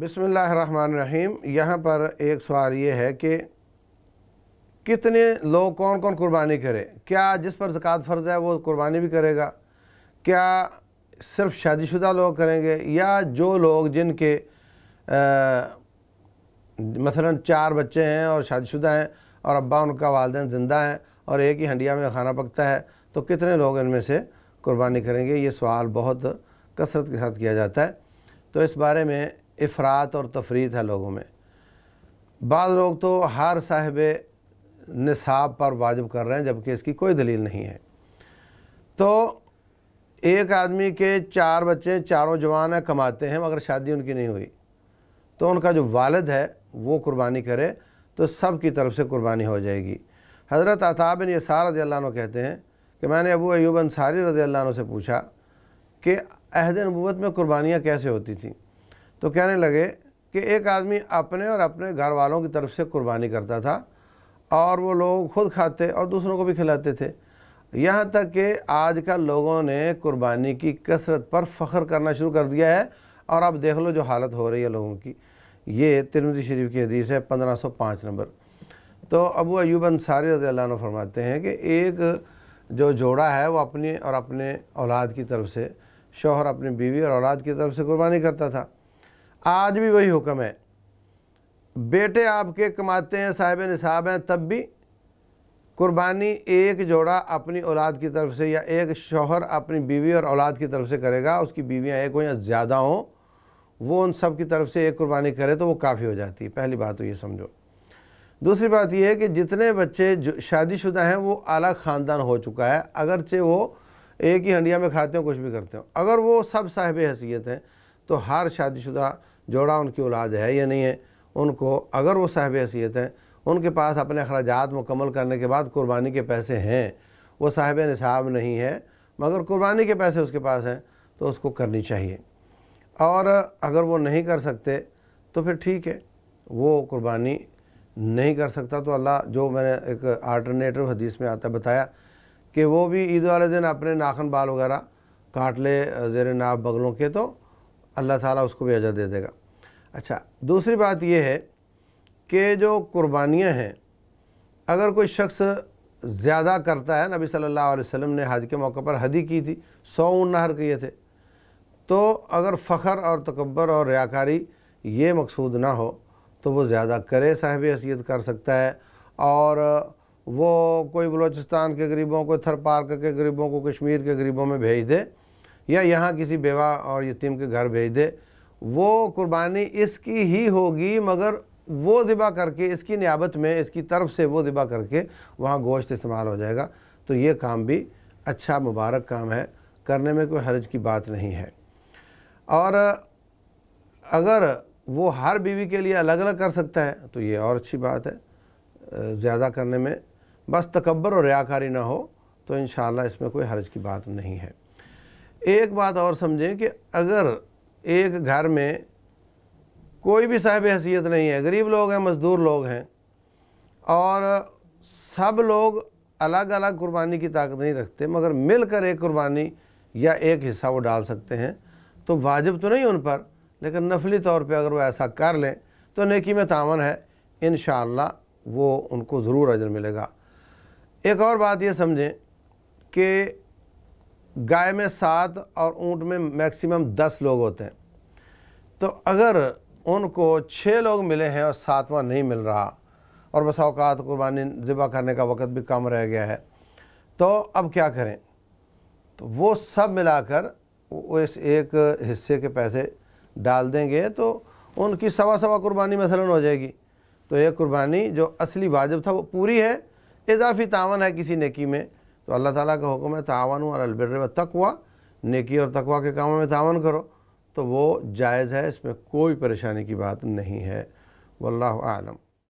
बिसमीम यहाँ पर एक सवाल ये है कि कितने लोग कौन कौन कुर्बानी करे क्या जिस पर ज़क़़त फ़र्ज़ है वो कुर्बानी भी करेगा क्या सिर्फ शादीशुदा लोग करेंगे या जो लोग जिनके मसलन चार बच्चे हैं और शादीशुदा हैं और अब्बा उनका वालदेन ज़िंदा हैं और एक ही हंडिया में खाना पकता है तो कितने लोग इनमें से कुर्बानी करेंगे ये सवाल बहुत कसरत के साथ किया जाता है तो इस बारे में अफरात और तफरी है लोगों में बाद लोग तो हर साहब निसाब पर वाजिब कर रहे हैं जबकि इसकी कोई दलील नहीं है तो एक आदमी के चार बच्चे चारों जवान हैं कमाते हैं मगर शादी उनकी नहीं हुई तो उनका जो वालद है वो कुर्बानी करे तो सब की तरफ से कुर्बानी हो जाएगी हज़रत आताब ने यसार रजी अल्लाह कहते हैं कि मैंने अबू अयूब अंसारी रजी अल्लाह से पूछा कि अहद नबूत में कुर्बानियाँ कैसे होती थी तो कहने लगे कि एक आदमी अपने और अपने घर वालों की तरफ से कुर्बानी करता था और वो लोग खुद खाते और दूसरों को भी खिलाते थे यहाँ तक कि आज का लोगों ने कुर्बानी की कसरत पर फ़ख्र करना शुरू कर दिया है और आप देख लो जो हालत हो रही है लोगों की ये तिरमजी शरीफ की हदीस है 1505 नंबर तो अबू अयूब अंसारी रज़ी फरमाते हैं कि एक जो जोड़ा है वो अपनी और अपने औलाद की तरफ से शोहर अपनी बीवी और औलाद की तरफ से कुर्बानी करता था आज भी वही हुक्म है बेटे आपके कमाते हैं साहिब निसाब हैं तब भी कुर्बानी एक जोड़ा अपनी औलाद की तरफ से या एक शोहर अपनी बीवी और औलाद की तरफ से करेगा उसकी बीवियाँ एक हो या ज़्यादा हों वो उन सब की तरफ से एक कुर्बानी करे तो वो काफ़ी हो जाती है पहली बात तो ये समझो दूसरी बात यह है कि जितने बच्चे जो शादीशुदा हैं वो अलग ख़ानदान हो चुका है अगरचे वो एक ही हंडिया में खाते हो कुछ भी करते हो अगर वो सब साहिब हैसियत हैं तो हर शादीशुदा जोड़ा उनकी औलाद है या नहीं है उनको अगर वो साहब हैसीत हैं उनके पास अपने अखराज मुकम्मल करने के बाद कुर्बानी के पैसे हैं वो साहब निसाब नहीं है मगर कुर्बानी के पैसे उसके पास हैं तो उसको करनी चाहिए और अगर वो नहीं कर सकते तो फिर ठीक है वो कुर्बानी नहीं कर सकता तो अल्लाह जो मैंने एक आल्टरनेटिव हदीस में आता बताया कि वो भी ईद वाले दिन अपने नाखन बाल वगैरह काट ले जेर नाप बगलों के तो अल्लाह ताला उसको भी अजर दे देगा अच्छा दूसरी बात यह है कि जो कुर्बानियाँ हैं अगर कोई शख्स ज़्यादा करता है नबी सल्लल्लाहु अलैहि वसल्लम ने हज के मौके पर हदी की थी सौ ऊन नहर किए थे तो अगर फ़खर और तकबर और रियाकारी ये मकसूद ना हो तो वो ज़्यादा करे साहब हसीियत कर सकता है और वो कोई बलूचिस्तान के गरीबों को थर पार्क के गरीबों को कश्मीर के गरीबों में भेज दे या यहाँ किसी बेवा और यतीम के घर भेज दे वो कुर्बानी इसकी ही होगी मगर वो ज़िबा करके इसकी नियाबत में इसकी तरफ से वो ज़िबा करके वहाँ गोश्त इस्तेमाल हो जाएगा तो ये काम भी अच्छा मुबारक काम है करने में कोई हर्ज की बात नहीं है और अगर वो हर बीवी के लिए अलग अलग कर सकता है तो ये और अच्छी बात है ज़्यादा करने में बस तकबर और रयाकारी ना हो तो इन इसमें कोई हर्ज की बात नहीं है एक बात और समझें कि अगर एक घर में कोई भी साहब हैसियत नहीं है गरीब लोग हैं मज़दूर लोग हैं और सब लोग अलग अलग कुर्बानी की ताकत नहीं रखते मगर मिलकर एक कुर्बानी या एक हिस्सा वो डाल सकते हैं तो वाजिब तो नहीं उन पर लेकिन नफली तौर पे अगर वो ऐसा कर लें तो नेकी में तावन है इन वो उनको ज़रूर अजर मिलेगा एक और बात ये समझें कि गाय में सात और ऊँट में मैक्सिमम दस लोग होते हैं तो अगर उनको छः लोग मिले हैं और सातवां नहीं मिल रहा और बस अवकात कुर्बानी ज़िबा करने का वक़्त भी कम रह गया है तो अब क्या करें तो वो सब मिलाकर वो इस एक हिस्से के पैसे डाल देंगे तो उनकी सवा सवा कुर्बानी मसलन हो जाएगी तो ये कुर्बानी जो असली वाजिब था वो पूरी है इजाफी तावन है किसी नेकी में तो अल्लाह ताला का हुक्म है तावन और अलबिर तकवा नेकी और तकवा के कामों में तावन करो तो वो जायज़ है इसमें कोई परेशानी की बात नहीं है वल्लम